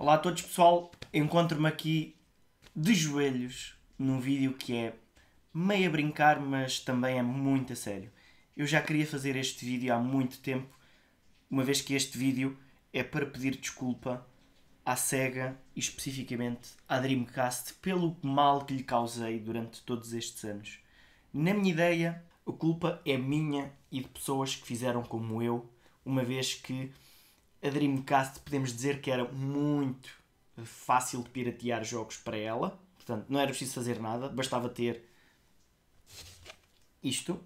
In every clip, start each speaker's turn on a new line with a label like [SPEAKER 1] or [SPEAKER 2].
[SPEAKER 1] Olá a todos, pessoal. Encontro-me aqui de joelhos num vídeo que é meio a brincar, mas também é muito a sério. Eu já queria fazer este vídeo há muito tempo, uma vez que este vídeo é para pedir desculpa à SEGA e especificamente à Dreamcast pelo mal que lhe causei durante todos estes anos. Na minha ideia, a culpa é minha e de pessoas que fizeram como eu, uma vez que a Dreamcast podemos dizer que era muito fácil de piratear jogos para ela, portanto não era preciso fazer nada, bastava ter isto,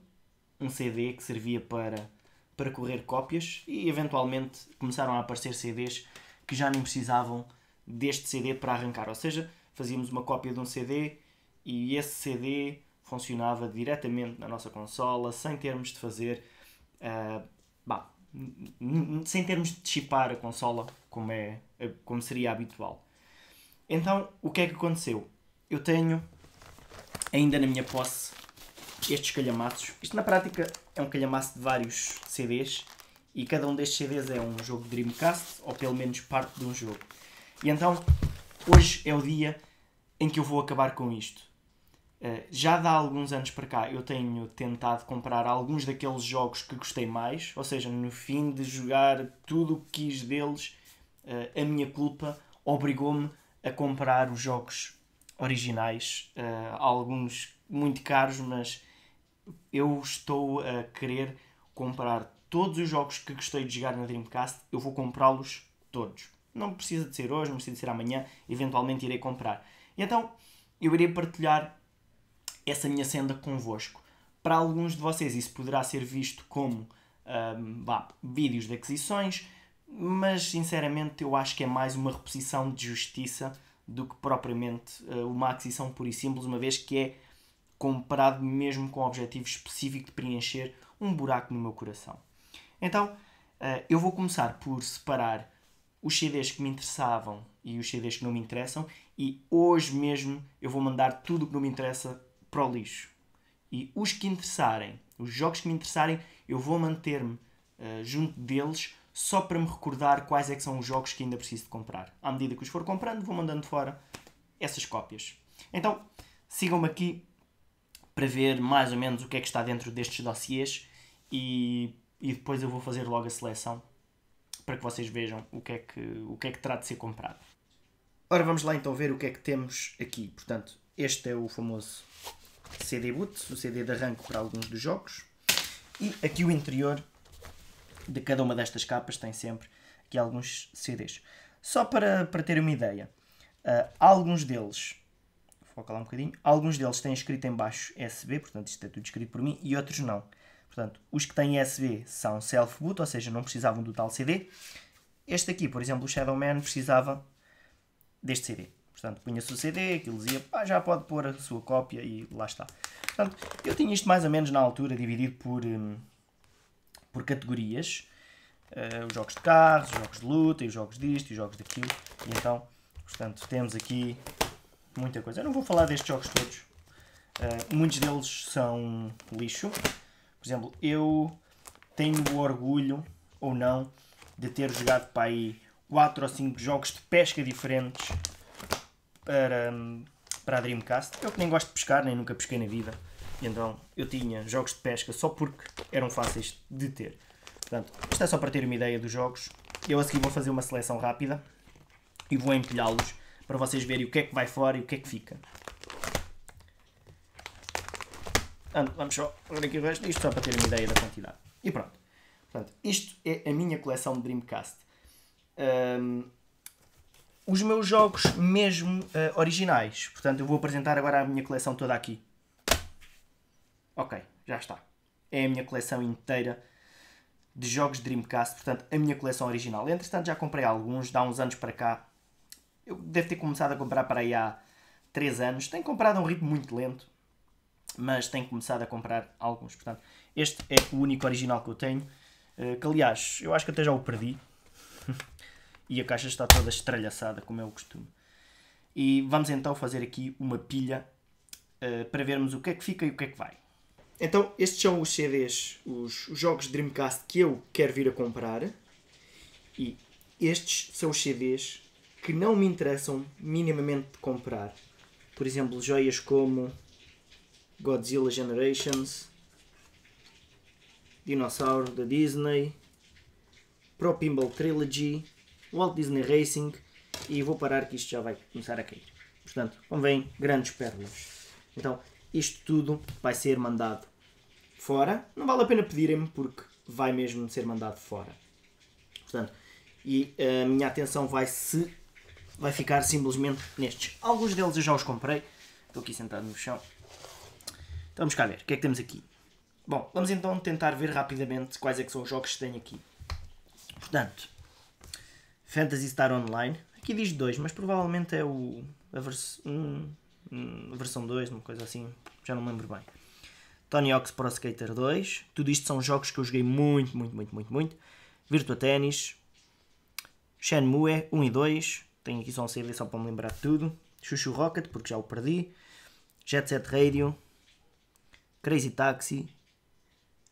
[SPEAKER 1] um CD que servia para, para correr cópias e eventualmente começaram a aparecer CDs que já nem precisavam deste CD para arrancar, ou seja, fazíamos uma cópia de um CD e esse CD funcionava diretamente na nossa consola sem termos de fazer uh, bah, sem termos de chipar a consola como, é, como seria habitual. Então, o que é que aconteceu? Eu tenho ainda na minha posse estes calhamaços. Isto na prática é um calhamaço de vários CDs e cada um destes CDs é um jogo Dreamcast ou pelo menos parte de um jogo. E então, hoje é o dia em que eu vou acabar com isto. Eh, já há alguns anos para cá eu tenho tentado comprar alguns daqueles jogos que gostei mais, ou seja, no fim de jogar tudo o que quis deles, eh, a minha culpa obrigou-me a comprar os jogos originais, eh, alguns muito caros, mas eu estou a querer comprar todos os jogos que gostei de jogar na Dreamcast, eu vou comprá-los todos. Não precisa de ser hoje, não precisa de ser amanhã, eventualmente irei comprar. E então eu irei partilhar essa minha senda convosco. Para alguns de vocês isso poderá ser visto como um, bah, vídeos de aquisições, mas sinceramente eu acho que é mais uma reposição de justiça do que propriamente eh, uma aquisição pura e simples, uma vez que é comprado mesmo com o objetivo específico de preencher um buraco no meu coração. Então eh, eu vou começar por separar os CDs que me interessavam e os CDs que não me interessam, e hoje mesmo eu vou mandar tudo o que não me interessa para o lixo. E os que interessarem, os jogos que me interessarem, eu vou manter-me uh, junto deles só para me recordar quais é que são os jogos que ainda preciso de comprar. À medida que os for comprando, vou mandando fora essas cópias. Então, sigam-me aqui para ver mais ou menos o que é que está dentro destes dossiês e, e depois eu vou fazer logo a seleção para que vocês vejam o que é que, o que, é que terá de ser comprado. Ora, vamos lá então ver o que é que temos aqui. Portanto, este é o famoso CD boot, o CD de arranque para alguns dos jogos. E aqui o interior de cada uma destas capas tem sempre aqui alguns CDs. Só para, para ter uma ideia, uh, alguns deles, foca lá um bocadinho, alguns deles têm escrito em baixo SB, portanto isto é tudo escrito por mim, e outros não. Portanto, os que têm SB são self-boot, ou seja, não precisavam do tal CD. Este aqui, por exemplo, o Shadowman precisava deste CD. Portanto, punha-se o CD, aquilo dizia, pá, já pode pôr a sua cópia e lá está. Portanto, eu tinha isto mais ou menos na altura dividido por, um, por categorias. Uh, os jogos de carros, os jogos de luta, e os jogos disto, e os jogos daquilo. E então, portanto, temos aqui muita coisa. Eu não vou falar destes jogos todos. Uh, muitos deles são lixo. Por exemplo, eu tenho o orgulho, ou não, de ter jogado para aí 4 ou 5 jogos de pesca diferentes para, para a Dreamcast. Eu é que nem gosto de pescar, nem nunca pesquei na vida. Então eu tinha jogos de pesca só porque eram fáceis de ter. Portanto, isto é só para ter uma ideia dos jogos. Eu a seguir vou fazer uma seleção rápida e vou empilhá-los para vocês verem o que é que vai fora e o que é que fica. Portanto vamos só ver aqui o resto disto só para ter uma ideia da quantidade. E pronto. Portanto, isto é a minha coleção de Dreamcast. Um, os meus jogos mesmo uh, originais. Portanto, eu vou apresentar agora a minha coleção toda aqui. Ok, já está. É a minha coleção inteira de jogos de Dreamcast, portanto, a minha coleção original. Entretanto, já comprei alguns, dá uns anos para cá. Eu devo ter começado a comprar para aí há 3 anos. Tenho comprado a um ritmo muito lento, mas tenho começado a comprar alguns. Portanto, este é o único original que eu tenho. Uh, que aliás, eu acho que até já o perdi. e a caixa está toda estralhaçada, como é o costume. E vamos então fazer aqui uma pilha uh, para vermos o que é que fica e o que é que vai. Então, estes são os CDs, os, os jogos Dreamcast que eu quero vir a comprar. E estes são os CDs que não me interessam minimamente de comprar. Por exemplo, joias como Godzilla Generations, Dinossauro da Disney, Pro Pinball Trilogy, Walt Disney Racing e vou parar que isto já vai começar a cair. Portanto, convém grandes pérolas. Então, isto tudo vai ser mandado fora. Não vale a pena pedirem-me porque vai mesmo ser mandado fora. Portanto, e eh, a minha atenção vai se vai ficar simplesmente nestes. Alguns deles eu já os comprei. Estou aqui sentado no chão. Então vamos cá ver, o que é que temos aqui? Bom, vamos então tentar ver rapidamente quais é que são os jogos que tenho aqui. Portanto, Fantasy Star Online. Aqui diz 2, mas provavelmente é o, a, vers um, a versão 2, uma coisa assim, já não me lembro bem. Tony Hawk's Pro Skater 2. Tudo isto são jogos que eu joguei muito, muito, muito, muito, muito. Virtua Tennis, Shenmue 1 e 2. Tenho aqui só um CD só para me lembrar de tudo. Chuchu Rocket, porque já o perdi. Jet Set Radio, Crazy Taxi,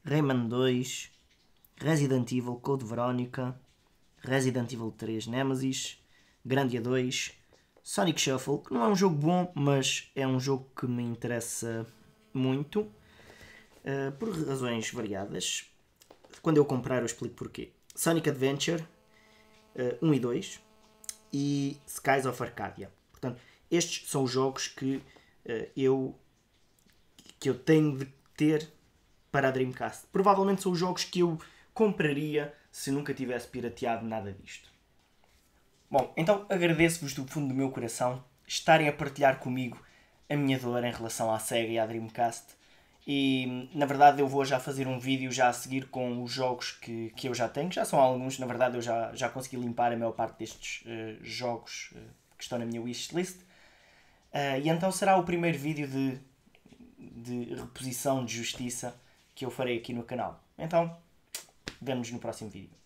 [SPEAKER 1] Rayman 2, Resident Evil, Code Veronica, Resident Evil 3 Nemesis, Grandia 2, Sonic Shuffle, que não é um jogo bom, mas é um jogo que me interessa muito, uh, por razões variadas. Quando eu comprar eu explico porquê. Sonic Adventure uh, eh, 1 e 2 e Skies of Arcadia. Portanto, estes são os jogos que uh, eu que eu tenho de ter para a Dreamcast. Provavelmente são os jogos que eu compraria se nunca tivesse pirateado nada disto. Bom, então agradeço-vos do fundo do meu coração estarem a partilhar comigo a minha dor em relação à SEGA e à Dreamcast. E na verdade eu vou já fazer um vídeo já a seguir com os jogos que, que eu já tenho, já são alguns, na verdade eu já, já consegui limpar a maior parte destes uh, jogos uh, que estão na minha wishlist. Uh, e então será o primeiro vídeo de, de reposição de justiça que eu farei aqui no canal. Então Vemo-nos no próximo vídeo.